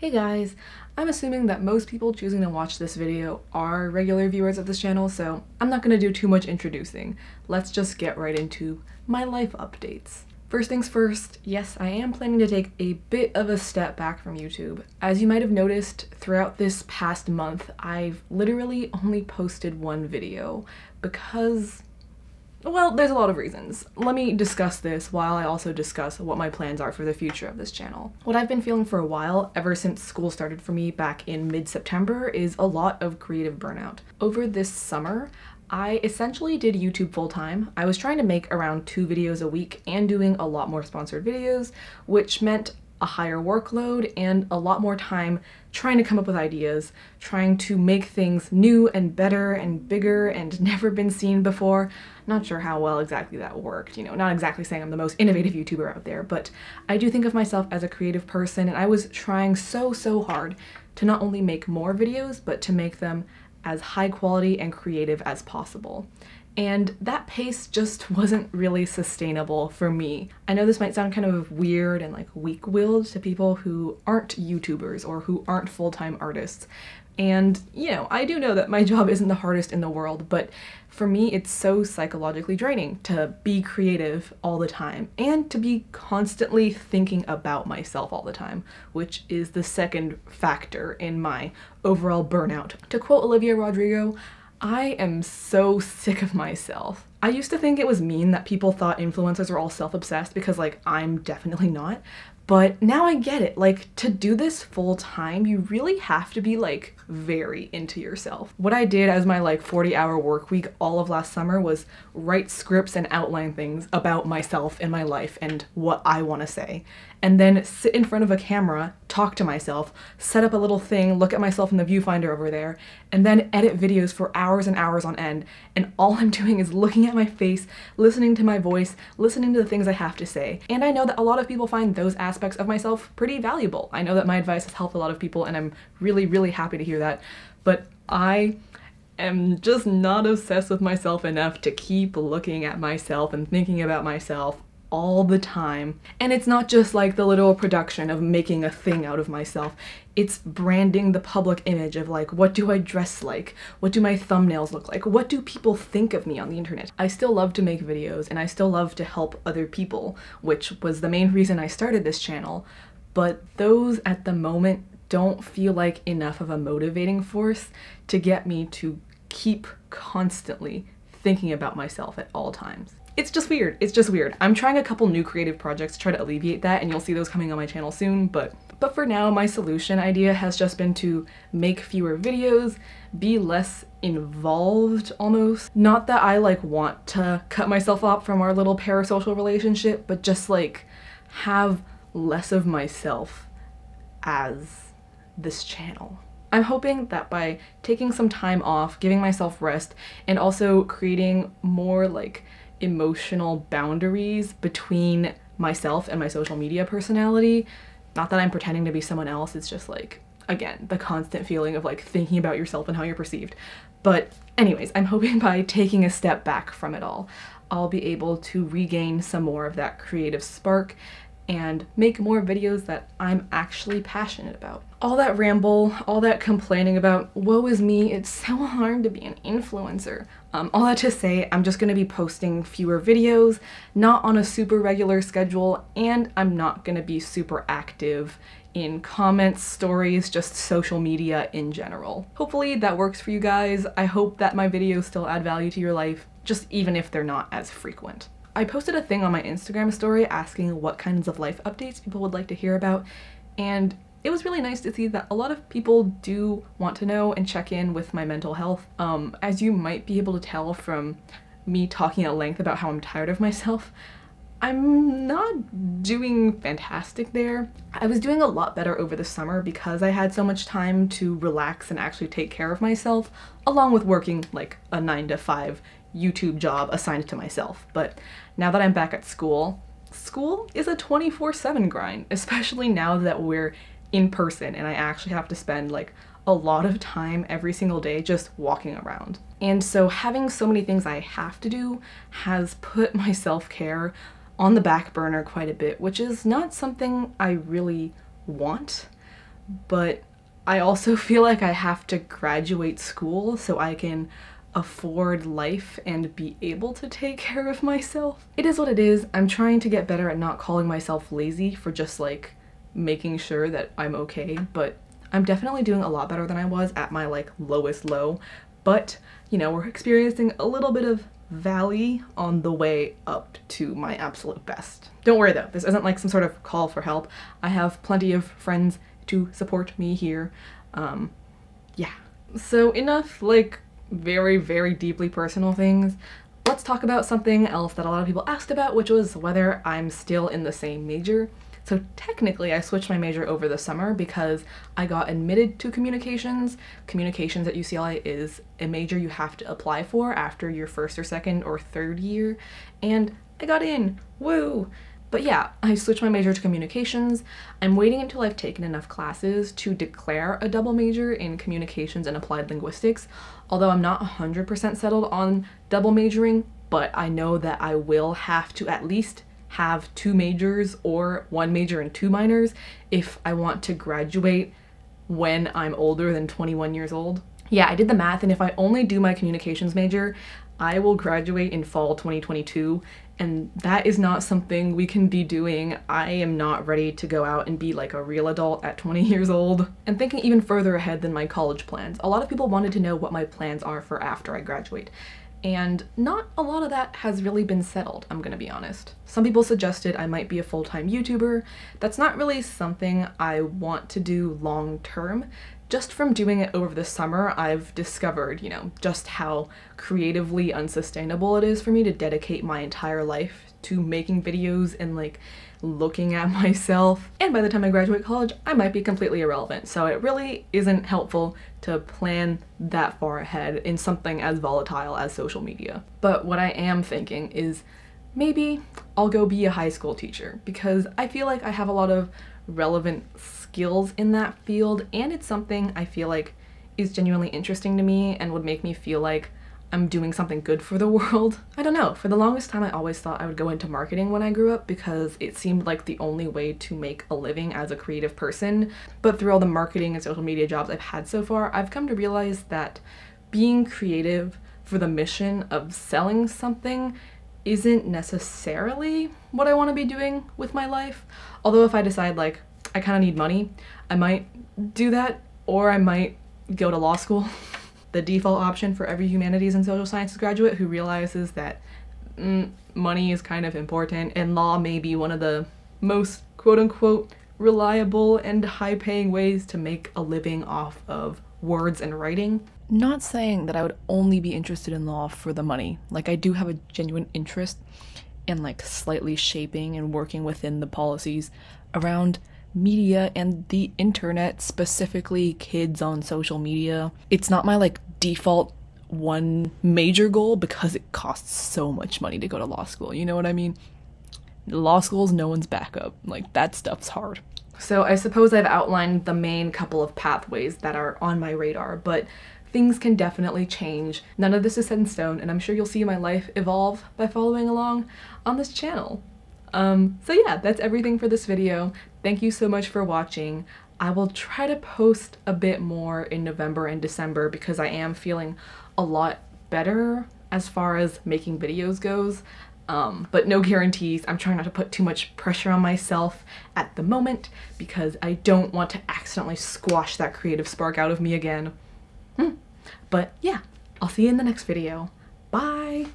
Hey guys, I'm assuming that most people choosing to watch this video are regular viewers of this channel, so I'm not going to do too much introducing. Let's just get right into my life updates. First things first, yes, I am planning to take a bit of a step back from YouTube. As you might have noticed, throughout this past month, I've literally only posted one video because well, there's a lot of reasons. Let me discuss this while I also discuss what my plans are for the future of this channel. What I've been feeling for a while, ever since school started for me back in mid-September, is a lot of creative burnout. Over this summer, I essentially did YouTube full time. I was trying to make around two videos a week and doing a lot more sponsored videos, which meant a higher workload and a lot more time trying to come up with ideas, trying to make things new and better and bigger and never been seen before. Not sure how well exactly that worked, you know, not exactly saying I'm the most innovative YouTuber out there, but I do think of myself as a creative person and I was trying so, so hard to not only make more videos, but to make them as high quality and creative as possible and that pace just wasn't really sustainable for me. I know this might sound kind of weird and like weak-willed to people who aren't YouTubers or who aren't full-time artists, and, you know, I do know that my job isn't the hardest in the world, but for me, it's so psychologically draining to be creative all the time and to be constantly thinking about myself all the time, which is the second factor in my overall burnout. To quote Olivia Rodrigo, I am so sick of myself. I used to think it was mean that people thought influencers were all self obsessed because, like, I'm definitely not. But now I get it. Like, to do this full time, you really have to be, like, very into yourself. What I did as my, like, 40 hour work week all of last summer was write scripts and outline things about myself and my life and what I wanna say and then sit in front of a camera, talk to myself, set up a little thing, look at myself in the viewfinder over there, and then edit videos for hours and hours on end. And all I'm doing is looking at my face, listening to my voice, listening to the things I have to say. And I know that a lot of people find those aspects of myself pretty valuable. I know that my advice has helped a lot of people and I'm really, really happy to hear that. But I am just not obsessed with myself enough to keep looking at myself and thinking about myself all the time. And it's not just like the literal production of making a thing out of myself. It's branding the public image of like, what do I dress like? What do my thumbnails look like? What do people think of me on the internet? I still love to make videos and I still love to help other people, which was the main reason I started this channel. But those at the moment don't feel like enough of a motivating force to get me to keep constantly thinking about myself at all times. It's just weird. It's just weird. I'm trying a couple new creative projects to try to alleviate that and you'll see those coming on my channel soon, but but for now, my solution idea has just been to make fewer videos, be less involved almost. Not that I like want to cut myself off from our little parasocial relationship, but just like have less of myself as this channel. I'm hoping that by taking some time off, giving myself rest, and also creating more like emotional boundaries between myself and my social media personality, not that I'm pretending to be someone else, it's just like, again, the constant feeling of like thinking about yourself and how you're perceived. But anyways, I'm hoping by taking a step back from it all, I'll be able to regain some more of that creative spark and make more videos that I'm actually passionate about. All that ramble, all that complaining about, woe is me, it's so hard to be an influencer. Um, all that to say, I'm just gonna be posting fewer videos, not on a super regular schedule, and I'm not gonna be super active in comments, stories, just social media in general. Hopefully that works for you guys. I hope that my videos still add value to your life, just even if they're not as frequent. I posted a thing on my Instagram story asking what kinds of life updates people would like to hear about, and it was really nice to see that a lot of people do want to know and check in with my mental health. Um, as you might be able to tell from me talking at length about how I'm tired of myself, I'm not doing fantastic there. I was doing a lot better over the summer because I had so much time to relax and actually take care of myself, along with working like a 9 to 5 YouTube job assigned to myself. But now that I'm back at school, school is a 24 7 grind, especially now that we're in person and I actually have to spend like a lot of time every single day just walking around. And so having so many things I have to do has put my self care on the back burner quite a bit, which is not something I really want, but I also feel like I have to graduate school so I can afford life and be able to take care of myself. It is what it is. I'm trying to get better at not calling myself lazy for just like making sure that I'm okay, but I'm definitely doing a lot better than I was at my like lowest low. But, you know, we're experiencing a little bit of valley on the way up to my absolute best. Don't worry though, this isn't like some sort of call for help. I have plenty of friends to support me here. Um, yeah. So enough like very, very deeply personal things, let's talk about something else that a lot of people asked about, which was whether I'm still in the same major. So technically I switched my major over the summer because I got admitted to communications. Communications at UCLA is a major you have to apply for after your first or second or third year, and I got in. Woo! But yeah, I switched my major to communications. I'm waiting until I've taken enough classes to declare a double major in communications and applied linguistics, although I'm not 100% settled on double majoring, but I know that I will have to at least have two majors or one major and two minors if I want to graduate when I'm older than 21 years old. Yeah, I did the math, and if I only do my communications major, I will graduate in fall 2022, and that is not something we can be doing. I am not ready to go out and be like a real adult at 20 years old. And thinking even further ahead than my college plans, a lot of people wanted to know what my plans are for after I graduate and not a lot of that has really been settled, I'm gonna be honest. Some people suggested I might be a full-time YouTuber. That's not really something I want to do long-term just from doing it over the summer, I've discovered, you know, just how creatively unsustainable it is for me to dedicate my entire life to making videos and like looking at myself. And by the time I graduate college, I might be completely irrelevant. So it really isn't helpful to plan that far ahead in something as volatile as social media. But what I am thinking is maybe I'll go be a high school teacher because I feel like I have a lot of relevant skills in that field and it's something I feel like is genuinely interesting to me and would make me feel like I'm doing something good for the world. I don't know, for the longest time I always thought I would go into marketing when I grew up because it seemed like the only way to make a living as a creative person. But through all the marketing and social media jobs I've had so far, I've come to realize that being creative for the mission of selling something isn't necessarily what I want to be doing with my life. Although if I decide like I kind of need money, I might do that or I might go to law school. the default option for every humanities and social sciences graduate who realizes that mm, money is kind of important and law may be one of the most quote unquote reliable and high paying ways to make a living off of words and writing. Not saying that I would only be interested in law for the money. Like, I do have a genuine interest in, like, slightly shaping and working within the policies around media and the internet, specifically kids on social media. It's not my, like, default one major goal because it costs so much money to go to law school. You know what I mean? Law school is no one's backup. Like, that stuff's hard. So I suppose I've outlined the main couple of pathways that are on my radar, but things can definitely change. None of this is set in stone, and I'm sure you'll see my life evolve by following along on this channel. Um, so yeah, that's everything for this video. Thank you so much for watching. I will try to post a bit more in November and December because I am feeling a lot better as far as making videos goes um, but no guarantees. I'm trying not to put too much pressure on myself at the moment because I don't want to accidentally squash that creative spark out of me again. Hmm. But yeah, I'll see you in the next video. Bye!